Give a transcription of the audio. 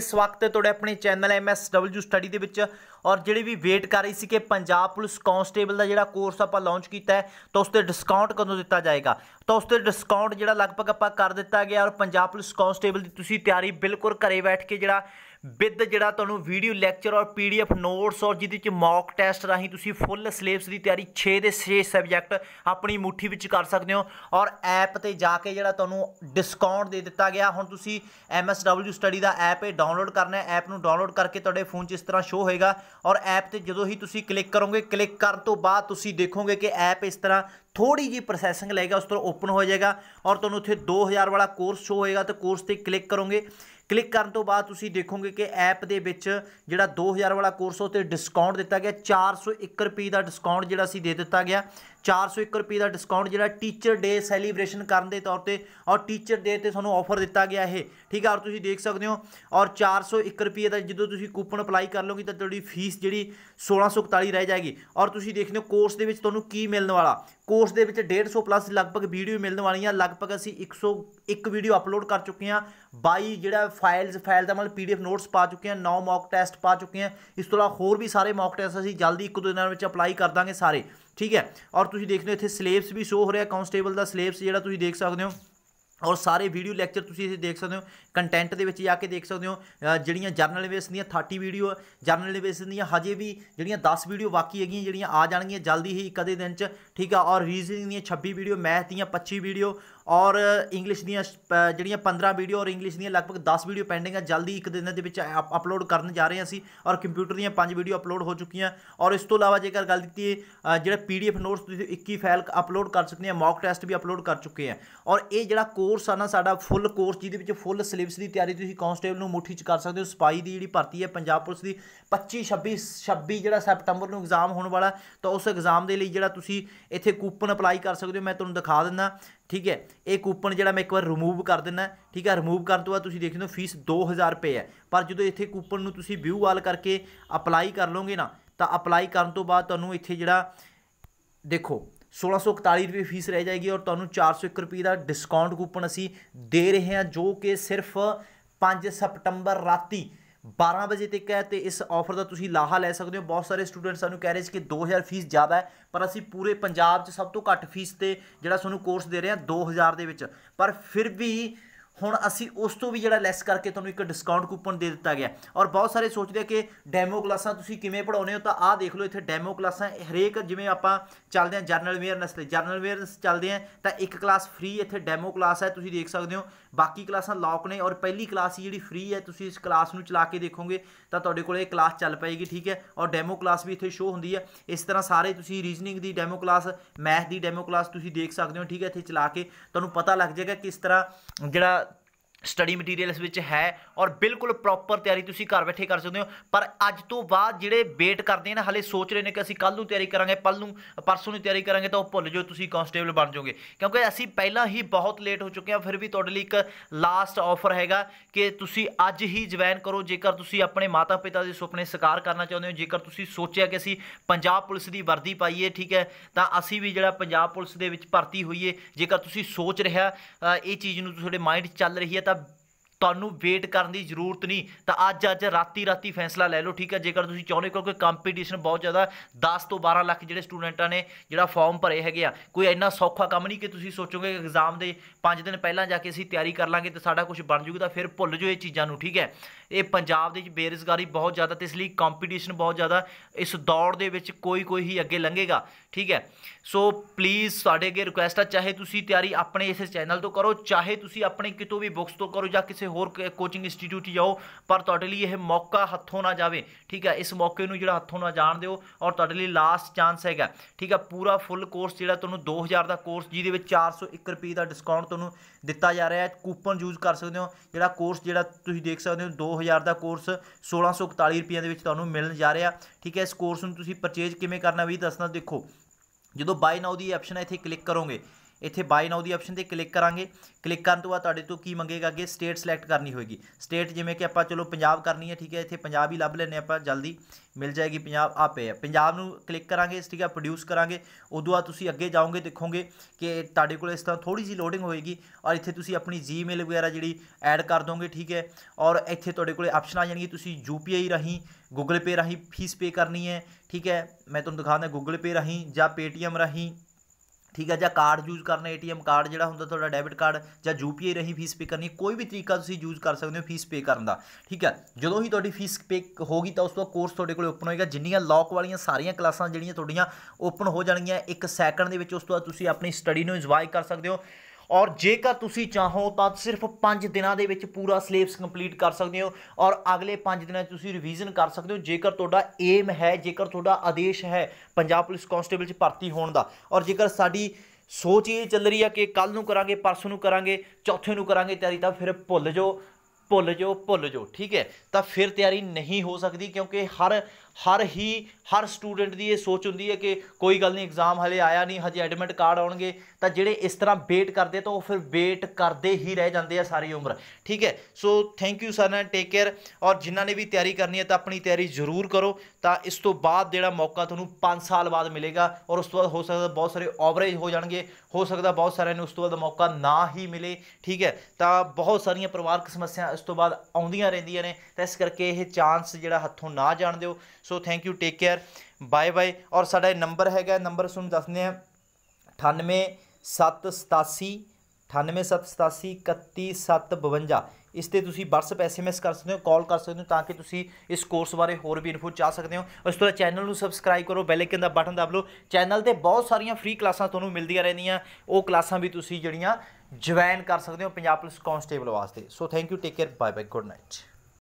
ਸਵਾਗਤ ਹੈ ਤੁਹਾਡੇ ਆਪਣੇ ਚੈਨਲ MSW ਸਟੱਡੀ ਦੇ ਵਿੱਚ ਔਰ ਜਿਹੜੇ ਵੀ ਵੇਟ ਕਰ ਰਹੀ ਸੀ ਕਿ ਪੰਜਾਬ ਪੁਲਿਸ ਕਾਂਸਟੇਬਲ ਦਾ ਜਿਹੜਾ ਕੋਰਸ ਆਪਾਂ ਲਾਂਚ ਕੀਤਾ ਹੈ ਤਾਂ ਉਸ ਤੇ ਡਿਸਕਾਊਂਟ ਕਦੋਂ ਦਿੱਤਾ ਜਾਏਗਾ ਤਾਂ ਉਸ ਤੇ ਡਿਸਕਾਊਂਟ ਜਿਹੜਾ ਲਗਭਗ ਆਪਾਂ ਕਰ ਦਿੱਤਾ ਗਿਆ ਔਰ ਪੰਜਾਬ ਪੁਲਿਸ ਕਾਂਸਟੇਬਲ ਦੀ ਤੁਸੀਂ ਤਿਆਰੀ ਬਿਲਕੁਲ ਘਰੇ ਬੈਠ ਕੇ ਜਿਹੜਾ ਵਿਦ ਜਿਹੜਾ ਤੁਹਾਨੂੰ ਵੀਡੀਓ ਲੈਕਚਰ ਔਰ ਪੀਡੀਐਫ ਨੋਟਸ ਔਰ ਜਿਹਦੇ ਵਿੱਚ ਮੌਕ ਟੈਸਟ ਰਾਹੀਂ ਤੁਸੀਂ ਫੁੱਲ ਸਿਲੇਬਸ ਦੀ ਤਿਆਰੀ 6 ਦੇ 6 ਸਬਜੈਕਟ ਆਪਣੀ ਮੁਠੀ ਵਿੱਚ ਕਰ ਸਕਦੇ ਹੋ ਔਰ ਐਪ ਤੇ ਜਾ ਕੇ ਜਿਹੜਾ ਤੁਹਾਨੂੰ ਡਿਸਕਾਊਂਟ ਦੇ ਦਿੱਤਾ ਗਿਆ ਹੁਣ ਤੁਸੀਂ MSW ਸਟੱਡੀ ਦਾ ਐਪ ਇਹ ਡਾਊਨਲੋਡ ਕਰਨਾ ਹੈ ਐਪ ਨੂੰ ਡਾਊਨਲੋਡ ਕਰਕੇ ਤੁਹਾਡੇ ਫੋਨ 'ਚ ਇਸ ਤਰ੍ਹਾਂ ਸ਼ੋ ਹੋਏਗਾ ਔਰ ਐਪ ਤੇ ਜਦੋਂ ਹੀ ਤੁਸੀਂ ਕਲਿੱਕ ਕਰੋਗੇ ਕਲਿੱਕ ਕਰਨ ਤੋਂ ਬਾਅਦ ਤੁਸੀਂ ਦੇਖੋਗੇ ਕਿ ਐਪ ਇਸ ਤਰ੍ਹਾਂ ਥੋੜੀ ਜੀ ਪ੍ਰੋਸੈਸਿੰਗ ਲਏਗਾ ਉਸ ਤੋਂ ਓਪਨ ਹੋ ਜਾਏਗਾ ਔਰ ਤੁਹਾਨੂੰ ਉੱਥੇ 2000 ਵਾਲਾ ਕੋਰਸ ਸ਼ੋ ਹੋਏਗਾ ਤੇ ਕੋਰਸ ਤੇ ਕਲਿੱਕ ਕਰੋਗੇ ਕਲਿੱਕ ਕਰਨ ਤੋਂ ਬਾਅਦ ਤੁਸੀਂ ਦੇਖੋਗੇ ਕਿ ਐਪ ਦੇ ਵਿੱਚ ਜਿਹੜਾ 2000 ਵਾਲਾ ਕੋਰਸ ਉਹ ਤੇ ਡਿਸਕਾਊਂਟ ਦਿੱਤਾ ਗਿਆ 401 ਰੁਪਏ ਦਾ ਡਿਸਕਾਊਂਟ ਜਿਹੜਾ ਸੀ ਦੇ ਦਿੱਤਾ ਗਿਆ 401 ਰੁਪਏ ਦਾ ਡਿਸਕਾਊਂਟ ਜਿਹੜਾ ਟੀਚਰ ਡੇ ਸੈਲੀਬ੍ਰੇਸ਼ਨ ਕਰਨ ਦੇ ਤੌਰ ਤੇ ਔਰ ਟੀਚਰ ਡੇ ਤੇ ਤੁਹਾਨੂੰ ਆਫਰ ਦਿੱਤਾ ਗਿਆ ਇਹ ਠੀਕ ਹੈ ਔਰ ਤੁਸੀਂ ਦੇਖ ਸਕਦੇ ਹੋ ਔਰ 401 ਰੁਪਏ ਦਾ ਜਦੋਂ ਤੁਸੀਂ ਕੂਪਨ ਅਪਲਾਈ ਕਰ ਲਓਗੇ ਤਾਂ ਤੁਹਾਡੀ ਫੀਸ ਜਿਹੜੀ 1641 ਰਹਿ ਜਾਏਗੀ ਔਰ ਤੁਸੀਂ ਦੇਖਦੇ ਹੋ ਕੋਰਸ ਦੇ ਵਿੱਚ ਤੁਹਾਨੂੰ ਕੀ ਮਿਲਣ ਵਾਲਾ ਕੋਰਸ ਦੇ ਵਿੱਚ 150 ਪਲੱਸ ਲਗਭਗ ਵੀਡੀਓ ਮਿਲਣ ਵਾਲੀਆਂ ਲਗਭਗ ਅਸੀਂ 101 ਵੀਡੀਓ ਅਪਲੋਡ ਕਰ ਚੁੱਕੇ ਹਾਂ 22 ਜਿਹੜਾ ਫਾਈਲਸ ਫਾਈਲ ਦਾ ਮਤਲਬ ਪੀਡੀਐਫ ਨੋਟਸ ਪਾ ਚੁੱਕੇ ਆ 9 ਮੌਕ ਟੈਸਟ ਪਾ ਚੁੱਕੇ ਆ ਇਸ ਤੋਂ ਇਲਾਵਾ ਹੋਰ ਵੀ ਸਾਰੇ ਮੌਕ ਟੈਸਟ ਅਸੀਂ ਜਲਦੀ ਇੱਕ ਦੋ ਦਿਨਾਂ ਵਿੱਚ ਅਪਲਾਈ ਕਰ ਦਾਂਗੇ ਸਾਰੇ ਠੀਕ ਹੈ ਔਰ ਤੁਸੀਂ ਦੇਖ ਲਓ ਇੱਥੇ ਸਿਲੇਬਸ ਵੀ ਸ਼ੋ ਹੋ ਰਿਹਾ ਕਾਂਸਟੇਬਲ ਦਾ ਸਿਲੇਬਸ ਜਿਹੜਾ ਤੁਸੀਂ ਦੇਖ ਸਕਦੇ ਹੋ ਔਰ ਸਾਰੇ ਵੀਡੀਓ ਲੈਕਚਰ ਤੁਸੀਂ ਇਸੇ ਦੇਖ ਸਕਦੇ ਹੋ ਕੰਟੈਂਟ ਦੇ ਵਿੱਚ ਜਾ ਕੇ ਦੇਖ ਸਕਦੇ ਹੋ ਜਿਹੜੀਆਂ ਜਰਨਲ ਬੇਸ ਦੀਆਂ 30 ਵੀਡੀਓ ਜਰਨਲ ਬੇਸ ਦੀਆਂ ਹਜੇ ਵੀ ਜਿਹੜੀਆਂ 10 ਵੀਡੀਓ ਬਾਕੀ ਹੈਗੀਆਂ ਜਿਹੜੀਆਂ ਆ ਜਾਣਗੀਆਂ ਜਲਦੀ ਹੀ ਕਦੇ ਦਿਨ 'ਚ ਠੀਕ ਆ ਔਰ ਰੀਜ਼ਨਿੰਗ ਦੀਆਂ 26 ਵੀਡੀਓ ਮੈਥ ਦੀਆਂ 25 ਵੀਡੀਓ ਔਰ ਇੰਗਲਿਸ਼ ਦੀਆਂ ਜਿਹੜੀਆਂ 15 ਵੀਡੀਓ ਔਰ ਇੰਗਲਿਸ਼ ਦੀਆਂ ਲਗਭਗ 10 ਵੀਡੀਓ ਪੈਂਡਿੰਗ ਆ ਜਲਦੀ ਇੱਕ ਦਿਨ ਦੇ ਵਿੱਚ ਅਪਲੋਡ ਕਰਨ ਜਾ ਰਹੇ ਹਾਂ ਅਸੀਂ ਔਰ ਕੰਪਿਊਟਰ ਦੀਆਂ 5 ਵੀਡੀਓ ਅਪਲੋਡ ਹੋ ਚੁੱਕੀਆਂ ਔਰ ਇਸ ਤੋਂ ਇਲਾਵਾ ਜੇਕਰ ਗੱਲ ਕੀਤੀ ਜਿਹੜਾ ਪੀਡੀਐਫ ਨੋਟਸ ਤੁਸੀਂ 21 ਫਾਈਲ ਅਪਲੋਡ ਕਰ ਸਕਦੇ ਆ ਮੌਕ ਟੈਸਟ ਵੀ ਅਪਲੋਡ ਕਰ ਚੁੱਕੇ ਆ ਔਰ ਇਹ ਜਿਹੜਾ ਕੋਰਸ ਆ ਨਾ ਸਾਡਾ ਫੁੱਲ ਕੋਰਸ ਜਿਹਦੇ ਵਿੱਚ ਫੁੱਲ ਸਿਲੇਬਸ ਦੀ ਤਿਆਰੀ ਤੁਸੀਂ ਕਾਂਸਟੇਬਲ ਨੂੰ ਮੁੱਠੀ 'ਚ ਕਰ ਸਕਦੇ ਹੋ ਸਪਾਈ ਦੀ ਜਿਹੜੀ ਭਰਤੀ ਹੈ ਪੰਜਾਬ ਪੁਲਿਸ ਦੀ 25 26 26 ਜਿਹੜਾ ਸੈਪਟੰਬਰ ਨੂੰ ਐਗਜ਼ਾਮ ਹੋਣ ਵਾਲਾ ਤਾਂ ਉਸ ਐਗਜ਼ਾਮ ਦੇ ਲਈ ਜਿਹੜਾ ਤੁਸੀਂ ਇੱਥੇ ਕੂਪਨ ਅਪਲਾਈ ਕਰ ਸਕਦੇ ਹੋ ਮੈਂ ਤੁਹਾਨੂੰ ਦਿਖਾ ਦਿੰਦਾ ਠੀਕ ਹੈ ਇਹ ਕੂਪਨ ਜਿਹੜਾ ਮੈਂ ਇੱਕ ਵਾਰ ਰਿਮੂਵ ਕਰ ਦਿੰਦਾ ਠੀਕ ਹੈ ਰਿਮੂਵ ਕਰਨ ਤੋਂ ਬਾਅਦ ਤੁਸੀਂ ਦੇਖਦੇ ਹੋ ਫੀਸ 2000 ਰੁਪਏ ਹੈ ਪਰ ਜਦੋਂ ਇੱਥੇ ਕੂਪਨ ਨੂੰ ਤੁਸੀਂ ਵਿਊ ਆਲ ਕਰਕੇ ਅਪਲਾਈ ਕਰ ਲਓਗੇ ਨਾ ਤਾਂ ਅਪਲਾਈ ਕਰਨ ਤੋਂ ਬਾਅਦ ਤੁਹਾਨੂੰ ਇੱਥੇ ਜਿਹੜਾ ਦੇਖੋ 1641 ਰੁਪਏ ਫੀਸ ਰਹਿ ਜਾਏਗੀ ਔਰ ਤੁਹਾਨੂੰ 401 ਰੁਪਏ ਦਾ ਡਿਸਕਾਊਂਟ ਕੂਪਨ ਅਸੀਂ ਦੇ ਰਹੇ ਹਾਂ ਜੋ ਕਿ ਸਿਰਫ 5 ਸਪਟੰਬਰ ਰਾਤੀ 12 ਵਜੇ ਤੱਕ ਹੈ ਤੇ ਇਸ ਆਫਰ ਦਾ ਤੁਸੀਂ ਲਾਹਾ ਲੈ ਸਕਦੇ ਹੋ ਬਹੁਤ ਸਾਰੇ ਸਟੂਡੈਂਟਸ ਸਾਨੂੰ ਕਹਿ ਰਹੇ ਸੀ ਕਿ 2000 ਫੀਸ ਜ਼ਿਆਦਾ ਹੈ ਪਰ ਅਸੀਂ ਪੂਰੇ ਪੰਜਾਬ 'ਚ ਸਭ ਤੋਂ ਘੱਟ ਫੀਸ ਤੇ ਜਿਹੜਾ ਤੁਹਾਨੂੰ ਕੋਰਸ ਦੇ ਰਹੇ ਹਾਂ 2000 ਦੇ ਵਿੱਚ ਪਰ ਫਿਰ ਵੀ ਹੁਣ ਅਸੀਂ ਉਸ ਤੋਂ ਵੀ ਜਿਹੜਾ ਲੈਸ ਕਰਕੇ ਤੁਹਾਨੂੰ ਇੱਕ ਡਿਸਕਾਊਂਟ ਕੂਪਨ ਦੇ ਦਿੱਤਾ ਗਿਆ ਔਰ ਬਹੁਤ ਸਾਰੇ ਸੋਚਦੇ ਕਿ ਡੈਮੋ ਕਲਾਸਾਂ ਤੁਸੀਂ ਕਿਵੇਂ ਪੜਾਉਨੇ ਹੋ ਤਾਂ ਆਹ ਦੇਖ ਲਓ ਇੱਥੇ ਡੈਮੋ ਕਲਾਸਾਂ ਹਰੇਕ ਜਿਵੇਂ ਆਪਾਂ ਚੱਲਦੇ ਆ ਜਰਨਲ ਅਵੇਅਰਨੈਸ ਤੇ ਜਰਨਲ ਅਵੇਅਰਨੈਸ ਚੱਲਦੇ ਆ ਤਾਂ ਇੱਕ ਕਲਾਸ ਫ੍ਰੀ ਇੱਥੇ ਡੈਮੋ ਕਲਾਸ ਹੈ ਤੁਸੀਂ ਦੇਖ ਸਕਦੇ ਹੋ ਬਾਕੀ ਕਲਾਸਾਂ ਲੌਕ ਨੇ ਔਰ ਪਹਿਲੀ ਕਲਾਸ ਜਿਹੜੀ ਫ੍ਰੀ ਹੈ ਤੁਸੀਂ ਇਸ ਕਲਾਸ ਨੂੰ ਚਲਾ ਕੇ ਦੇਖੋਗੇ ਤਾਂ ਤੁਹਾਡੇ ਕੋਲ ਇਹ ਕਲਾਸ ਚੱਲ ਪਏਗੀ ਠੀਕ ਹੈ ਔਰ ਡੈਮੋ ਕਲਾਸ ਵੀ ਇੱਥੇ ਸ਼ੋ ਹੁੰਦੀ ਹੈ ਇਸ ਤਰ੍ਹਾਂ ਸਾਰੇ ਤੁਸੀਂ ਰੀਜ਼ਨਿੰਗ ਦੀ ਡੈਮੋ ਕਲਾਸ ਮੈਥ ਦੀ ਡੈਮੋ ਕਲਾਸ ਤੁਸੀਂ ਦੇਖ ਸਕਦੇ ਹੋ ਠੀਕ ਹੈ ਇੱਥੇ ਚਲਾ ਕੇ ਤੁਹਾਨੂੰ ਪਤਾ ਲੱਗ ਜਾਏਗਾ ਕਿਸ ਤਰ੍ਹਾਂ ਜਿਹੜਾ ਸਟੱਡੀ ਮਟੀਰੀਅਲ ਇਸ ਵਿੱਚ ਹੈ ਔਰ ਬਿਲਕੁਲ ਪ੍ਰੋਪਰ ਤਿਆਰੀ ਤੁਸੀਂ ਘਰ ਬੈਠੇ ਕਰ ਸਕਦੇ ਹੋ ਪਰ ਅੱਜ ਤੋਂ ਬਾਅਦ ਜਿਹੜੇ ਵੇਟ ਕਰਦੇ ਨੇ ਹਲੇ ਸੋਚ ਰਹੇ ਨੇ ਕਿ ਅਸੀਂ ਕੱਲ ਨੂੰ ਤਿਆਰੀ ਕਰਾਂਗੇ ਪੱਲ ਨੂੰ ਪਰਸੋਂ ਨੂੰ ਤਿਆਰੀ ਕਰਾਂਗੇ ਤਾਂ ਉਹ ਭੁੱਲ ਜਾਓ ਤੁਸੀਂ ਕਨਸਟੇਬਲ ਬਣ ਜਾਓਗੇ ਕਿਉਂਕਿ ਅਸੀਂ ਪਹਿਲਾਂ ਹੀ ਬਹੁਤ ਲੇਟ ਹੋ ਚੁੱਕੇ ਹਾਂ ਫਿਰ ਵੀ ਤੁਹਾਡੇ ਲਈ ਇੱਕ ਲਾਸਟ ਆਫਰ ਹੈਗਾ ਕਿ ਤੁਸੀਂ ਅੱਜ ਹੀ ਜੁਆਇਨ ਕਰੋ ਜੇਕਰ ਤੁਸੀਂ ਆਪਣੇ ਮਾਤਾ ਪਿਤਾ ਦੇ ਸੁਪਨੇ ਸਾਕਾਰ ਕਰਨਾ ਚਾਹੁੰਦੇ ਹੋ ਜੇਕਰ ਤੁਸੀਂ ਸੋਚਿਆ ਕਿ ਅਸੀਂ ਪੰਜਾਬ ਪੁਲਿਸ ਦੀ ਵਰਦੀ ਪਾਈਏ ਠੀਕ ਹੈ ਤਾਂ ਅਸੀਂ ਵੀ ਜਿਹੜਾ ਪੰਜਾਬ ਪੁਲਿਸ ਦੇ ਵਿੱਚ ਭਰਤੀ ਹੋਈਏ ਜੇਕਰ ਤੁਸੀਂ ਸੋਚ ਰਿਹਾ ਇਹ ਚੀਜ਼ ਨੂੰ ਤੁਹਾਡੇ ਮਾਈਂਡ 'ਚ ਚੱਲ ਰਹੀ ਹੈ the ਤੁਹਾਨੂੰ ਵੇਟ ਕਰਨ ਦੀ ਜ਼ਰੂਰਤ ਨਹੀਂ ਤਾਂ ਅੱਜ ਅੱਜ ਰਾਤੀ ਰਾਤੀ ਫੈਸਲਾ ਲੈ ਲਓ ਠੀਕ ਹੈ ਜੇਕਰ ਤੁਸੀਂ ਚਾਹੁੰਦੇ ਕਿਉਂਕਿ ਕੰਪੀਟੀਸ਼ਨ ਬਹੁਤ ਜ਼ਿਆਦਾ 10 ਤੋਂ 12 ਲੱਖ ਜਿਹੜੇ ਸਟੂਡੈਂਟਾਂ ਨੇ ਜਿਹੜਾ ਫਾਰਮ ਭਰੇ ਹੈਗੇ ਆ ਕੋਈ ਇੰਨਾ ਸੌਖਾ ਕੰਮ ਨਹੀਂ ਕਿ ਤੁਸੀਂ ਸੋਚੋਗੇ ਐਗਜ਼ਾਮ ਦੇ 5 ਦਿਨ ਪਹਿਲਾਂ ਜਾ ਕੇ ਅਸੀਂ ਤਿਆਰੀ ਕਰ ਲਾਂਗੇ ਤੇ ਸਾਡਾ ਕੁਝ ਬਣ ਜੂਗਾ ਤਾਂ ਫਿਰ ਭੁੱਲ ਜਾਓ ਇਹ ਚੀਜ਼ਾਂ ਨੂੰ ਠੀਕ ਹੈ ਇਹ ਪੰਜਾਬ ਦੇ ਵਿੱਚ ਬੇਰੋਜ਼ਗਾਰੀ ਬਹੁਤ ਜ਼ਿਆਦਾ ਤੇ ਇਸ ਲਈ ਕੰਪੀਟੀਸ਼ਨ ਬਹੁਤ ਜ਼ਿਆਦਾ ਇਸ ਦੌੜ ਦੇ ਵਿੱਚ ਕੋਈ ਕੋਈ ਹੀ ਅੱਗੇ ਲੰਘੇਗਾ ਠੀਕ ਹੈ ਸੋ ਪਲੀਜ਼ ਸਾਡੇ ਅੱਗੇ ਰਿਕੁਐਸਟ ਆ ਚਾਹੇ ਤੁਸੀਂ ਤਿਆਰੀ ਆਪਣੇ ਇਸ ਚੈਨਲ ਤੋਂ ਕਰੋ ਚਾਹੇ ਤੁਸੀਂ ਆਪਣੇ ਕਿਤੋਂ ਵੀ ਬੁੱਕਸ ਤੋਂ ਕਰੋ ਜਾਂ ਕਿਸੇ ਹੋਰ ਕੋਚਿੰਗ ਇੰਸਟੀਚਿਊਟ ਜਾਓ ਪਰ ਤੁਹਾਡੇ ਲਈ ਇਹ ਮੌਕਾ ਹੱਥੋਂ ਨਾ ਜਾਵੇ ਠੀਕ ਹੈ ਇਸ ਮੌਕੇ ਨੂੰ ਜਿਹੜਾ ਹੱਥੋਂ ਨਾ ਜਾਣ ਦਿਓ ਔਰ ਤੁਹਾਡੇ ਲਈ ਲਾਸਟ ਚਾਂਸ ਹੈਗਾ ਠੀਕ ਹੈ ਪੂਰਾ ਫੁੱਲ ਕੋਰਸ ਜਿਹੜਾ ਤੁਹਾਨੂੰ 2000 ਦਾ ਕੋਰਸ ਜਿਹਦੇ ਵਿੱਚ 401 ਰੁਪਏ ਦਾ ਡਿਸਕਾਊਂਟ ਤੁਹਾਨੂੰ ਦਿੱਤਾ ਜਾ ਰਿਹਾ ਹੈ ਕੂਪਨ ਯੂਜ਼ ਕਰ ਸਕਦੇ ਹੋ ਜਿਹੜਾ ਕੋਰਸ ਜਿਹੜਾ ਤੁਸੀਂ ਦੇਖ ਸਕਦੇ ਹੋ 2000 ਦਾ ਕੋਰਸ 1641 ਰੁਪਏ ਦੇ ਵਿੱਚ ਤੁਹਾਨੂੰ ਮਿਲਣ ਜਾ ਰਿਹਾ ਠੀਕ ਹੈ ਇਸ ਕੋਰਸ ਨੂੰ ਤੁਸੀਂ ਪਰਚੇਜ ਕਿਵੇਂ ਕਰਨਾ ਵੀ ਦੱਸਣਾ ਦੇਖੋ ਜਦੋਂ ਬਾਈ ਨਾਓ ਦੀ ਆਪਸ਼ਨ ਹੈ ਇੱਥੇ ਕਲਿੱਕ ਕਰੋਗੇ ਇੱਥੇ ਬਾਈ ਨਾਓ ਦੀ ਆਪਸ਼ਨ ਤੇ ਕਲਿੱਕ ਕਰਾਂਗੇ ਕਲਿੱਕ ਕਰਨ ਤੋਂ ਬਾਅਦ ਤੁਹਾਡੇ ਤੋਂ ਕੀ ਮੰਗੇਗਾ ਅੱਗੇ ਸਟੇਟ ਸਿਲੈਕਟ ਕਰਨੀ ਹੋਏਗੀ ਸਟੇਟ ਜਿਵੇਂ ਕਿ ਆਪਾਂ ਚਲੋ ਪੰਜਾਬ ਕਰਨੀ ਹੈ ਠੀਕ ਹੈ ਇੱਥੇ ਪੰਜਾਬ ਹੀ ਲੱਭ ਲੈਨੇ ਆਪਾਂ ਜਲਦੀ ਮਿਲ ਜਾਏਗੀ ਪੰਜਾਬ ਆਪੇ ਹੈ ਪੰਜਾਬ ਨੂੰ ਕਲਿੱਕ ਕਰਾਂਗੇ ਠੀਕ ਹੈ ਪ੍ਰੋਡਿਊਸ ਕਰਾਂਗੇ ਉਦੋਂ ਬਾਅਦ ਤੁਸੀਂ ਅੱਗੇ ਜਾਓਗੇ ਦੇਖੋਗੇ ਕਿ ਤੁਹਾਡੇ ਕੋਲ ਇਸ ਤਰ੍ਹਾਂ ਥੋੜੀ ਜੀ ਲੋਡਿੰਗ ਹੋਏਗੀ ਔਰ ਇੱਥੇ ਤੁਸੀਂ ਆਪਣੀ ਜੀਮੇਲ ਵਗੈਰਾ ਜਿਹੜੀ ਐਡ ਕਰ ਦੋਗੇ ਠੀਕ ਹੈ ਔਰ ਇੱਥੇ ਤੁਹਾਡੇ ਕੋਲੇ ਆਪਸ਼ਨ ਆ ਜਾਣਗੇ ਤੁਸੀਂ ਯੂਪੀਆਈ ਰਾਹੀਂ ਗੂਗਲ ਪੇ ਰਾਹੀਂ ਫੀਸ ਪੇ ਕਰਨੀ ਹੈ ਠੀਕ ਹੈ ਮੈਂ ਤੁਹਾਨੂੰ ਦਿਖਾਉਂਦਾ ਗੂਗਲ ਪੇ ਰਾਹੀਂ ਜਾਂ ਪੇਟੀਐਮ ਰਾਹੀਂ ਠੀਕ ਹੈ ਜਾਂ ਕਾਰਡ ਯੂਜ਼ ਕਰਨਾ ਏਟੀਐਮ ਕਾਰਡ ਜਿਹੜਾ ਹੁੰਦਾ ਤੁਹਾਡਾ ਡੈਬਿਟ ਕਾਰਡ ਜਾਂ ਯੂਪੀਆਈ ਰਹੀ ਫੀਸ ਪੇ ਕਰਨੀ ਕੋਈ ਵੀ ਤਰੀਕਾ ਤੁਸੀਂ ਯੂਜ਼ ਕਰ ਸਕਦੇ ਹੋ ਫੀਸ ਪੇ ਕਰਨ ਦਾ ਠੀਕ ਹੈ ਜਦੋਂ ਹੀ ਤੁਹਾਡੀ ਫੀਸ ਪੇ ਹੋਗੀ ਤਾਂ ਉਸ ਤੋਂ ਕੋਰਸ ਤੁਹਾਡੇ ਕੋਲ ਓਪਨ ਹੋਏਗਾ ਜਿੰਨੀਆਂ ਲੌਕ ਵਾਲੀਆਂ ਸਾਰੀਆਂ ਕਲਾਸਾਂ ਜਿਹੜੀਆਂ ਤੁਹਾਡੀਆਂ ਓਪਨ ਹੋ ਜਾਣਗੀਆਂ ਇੱਕ ਸੈਕਿੰਡ ਦੇ ਵਿੱਚ ਉਸ ਤੋਂ ਬਾਅਦ ਤੁਸੀਂ ਆਪਣੀ ਸਟੱਡੀ ਨੂੰ ਇੰਜੋਏ ਕਰ ਸਕਦੇ ਹੋ ਔਰ ਜੇਕਰ ਤੁਸੀਂ ਚਾਹੋ ਤਾਂ ਸਿਰਫ 5 ਦਿਨਾਂ ਦੇ ਵਿੱਚ ਪੂਰਾ ਸਿਲੇਬਸ ਕੰਪਲੀਟ ਕਰ ਸਕਦੇ ਹੋ ਔਰ ਅਗਲੇ 5 ਦਿਨਾਂ ਤੁਸੀਂ ਰਿਵੀਜ਼ਨ ਕਰ ਸਕਦੇ ਹੋ ਜੇਕਰ ਤੁਹਾਡਾ ਏਮ ਹੈ ਜੇਕਰ ਤੁਹਾਡਾ ਆਦੇਸ਼ ਹੈ ਪੰਜਾਬ ਪੁਲਿਸ ਕਨਸਟੇਬਲ 'ਚ ਭਰਤੀ ਹੋਣ ਦਾ ਔਰ ਜੇਕਰ ਸਾਡੀ ਸੋਚ ਇਹ ਚੱਲ ਰਹੀ ਹੈ ਕਿ ਕੱਲ ਨੂੰ ਕਰਾਂਗੇ ਪਰਸੋਂ ਨੂੰ ਕਰਾਂਗੇ ਚੌਥੇ ਨੂੰ ਕਰਾਂਗੇ ਤਿਆਰੀ ਤਾਂ ਫਿਰ ਭੁੱਲ ਜਾਓ ਭੁੱਲ ਜਾਓ ਭੁੱਲ ਜਾਓ ਠੀਕ ਹੈ ਤਾਂ ਫਿਰ ਤਿਆਰੀ ਨਹੀਂ ਹੋ ਸਕਦੀ ਕਿਉਂਕਿ ਹਰ ਹਰ ਹੀ ਹਰ ਸਟੂਡੈਂਟ ਦੀ ਇਹ ਸੋਚ ਹੁੰਦੀ ਹੈ ਕਿ ਕੋਈ ਗੱਲ ਨਹੀਂ ਐਗਜ਼ਾਮ ਹਲੇ ਆਇਆ ਨਹੀਂ ਹਜੇ ਐਡਮਿਟ ਕਾਰਡ ਆਉਣਗੇ ਤਾਂ ਜਿਹੜੇ ਇਸ ਤਰ੍ਹਾਂ ਵੇਟ ਕਰਦੇ ਤਾਂ ਉਹ ਫਿਰ ਵੇਟ ਕਰਦੇ ਹੀ ਰਹਿ ਜਾਂਦੇ ਆ ਸਾਰੀ ਉਮਰ ਠੀਕ ਹੈ so thank you sir and take care ਔਰ ਜਿਨ੍ਹਾਂ ਨੇ ਵੀ ਤਿਆਰੀ ਕਰਨੀ ਹੈ ਤਾਂ ਆਪਣੀ ਤਿਆਰੀ ਜ਼ਰੂਰ ਕਰੋ ਤਾਂ ਇਸ ਤੋਂ ਬਾਅਦ ਜਿਹੜਾ ਮੌਕਾ ਤੁਹਾਨੂੰ 5 ਸਾਲ ਬਾਅਦ ਮਿਲੇਗਾ ਔਰ ਉਸ ਤੋਂ ਬਾਅਦ ਹੋ ਸਕਦਾ ਬਹੁਤ ਸਾਰੇ ਆਵਰੇਜ ਹੋ ਜਾਣਗੇ ਹੋ ਸਕਦਾ ਬਹੁਤ ਸਾਰਿਆਂ ਨੂੰ ਉਸ ਤੋਂ ਬਾਅਦ ਮੌਕਾ ਨਾ ਹੀ ਮਿਲੇ ਠੀਕ ਹੈ ਤਾਂ ਬਹੁਤ ਸਾਰੀਆਂ ਪਰਿਵਾਰਕ ਸਮੱਸਿਆ ਇਸ ਤੋਂ ਬਾਅਦ ਆਉਂਦੀਆਂ ਰਹਿੰਦੀਆਂ ਨੇ ਤਾਂ ਇਸ ਕਰਕੇ ਇਹ ਚਾਂਸ ਜਿਹੜਾ ਹੱਥੋਂ ਨਾ ਜਾਣ ਦਿਓ so thank you take care bye bye ਔਰ ਸਾਡਾ ਨੰਬਰ ਹੈਗਾ ਨੰਬਰ ਸੁਣ ਦੱਸਦੇ ਆ 98787 98787 9878731752 ਇਸ ਤੇ ਤੁਸੀਂ WhatsApp SMS ਕਰ ਸਕਦੇ ਹੋ ਕਾਲ ਕਰ ਸਕਦੇ ਹੋ ਤਾਂ ਕਿ ਤੁਸੀਂ ਇਸ ਕੋਰਸ ਬਾਰੇ ਹੋਰ ਵੀ ਇਨਫੋ ਚਾਹ ਸਕਦੇ ਹੋ ਉਸ ਤੋਂ ਚੈਨਲ ਨੂੰ ਸਬਸਕ੍ਰਾਈਬ ਕਰੋ ਬੈਲ ਆਈਕਨ ਦਾ ਬਟਨ ਦਬਾ ਲਓ ਚੈਨਲ ਤੇ ਬਹੁਤ ਸਾਰੀਆਂ ਫ੍ਰੀ ਕਲਾਸਾਂ ਤੁਹਾਨੂੰ ਮਿਲਦੀਆਂ ਰਹਿੰਦੀਆਂ ਉਹ ਕਲਾਸਾਂ ਵੀ ਤੁਸੀਂ ਜਿਹੜੀਆਂ ਜੁਆਇਨ ਕਰ ਸਕਦੇ ਹੋ ਪੰਜਾਬ ਪੁਲਿਸ ਕਾਂਸਟੇਬਲ ਵਾਸਤੇ so thank you take care bye bye good night